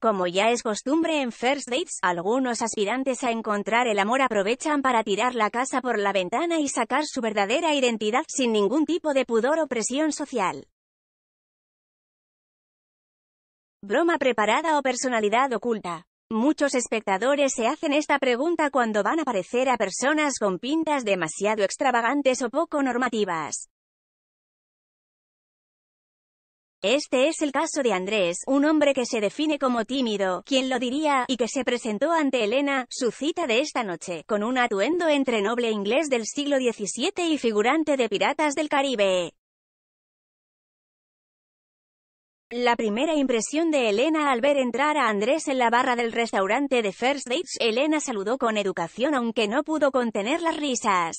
Como ya es costumbre en First Dates, algunos aspirantes a encontrar el amor aprovechan para tirar la casa por la ventana y sacar su verdadera identidad sin ningún tipo de pudor o presión social. Broma preparada o personalidad oculta. Muchos espectadores se hacen esta pregunta cuando van a aparecer a personas con pintas demasiado extravagantes o poco normativas. Este es el caso de Andrés, un hombre que se define como tímido, quien lo diría, y que se presentó ante Elena, su cita de esta noche, con un atuendo entre noble inglés del siglo XVII y figurante de Piratas del Caribe. La primera impresión de Elena al ver entrar a Andrés en la barra del restaurante de First Dates, Elena saludó con educación aunque no pudo contener las risas.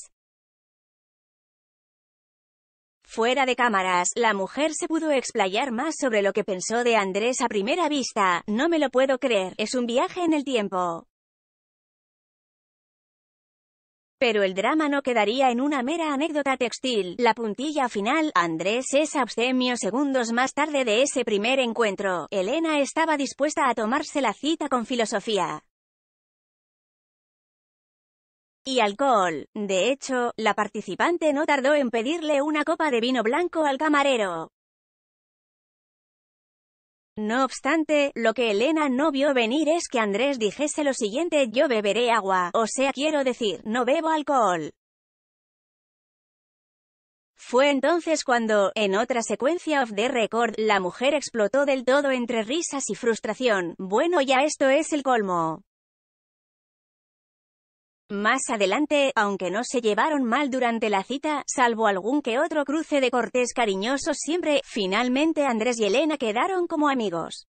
Fuera de cámaras, la mujer se pudo explayar más sobre lo que pensó de Andrés a primera vista. No me lo puedo creer, es un viaje en el tiempo. Pero el drama no quedaría en una mera anécdota textil. La puntilla final, Andrés es abstemio segundos más tarde de ese primer encuentro. Elena estaba dispuesta a tomarse la cita con filosofía y alcohol. De hecho, la participante no tardó en pedirle una copa de vino blanco al camarero. No obstante, lo que Elena no vio venir es que Andrés dijese lo siguiente yo beberé agua, o sea quiero decir, no bebo alcohol. Fue entonces cuando, en otra secuencia of the record, la mujer explotó del todo entre risas y frustración. Bueno ya esto es el colmo. Más adelante, aunque no se llevaron mal durante la cita, salvo algún que otro cruce de cortés cariñosos siempre, finalmente Andrés y Elena quedaron como amigos.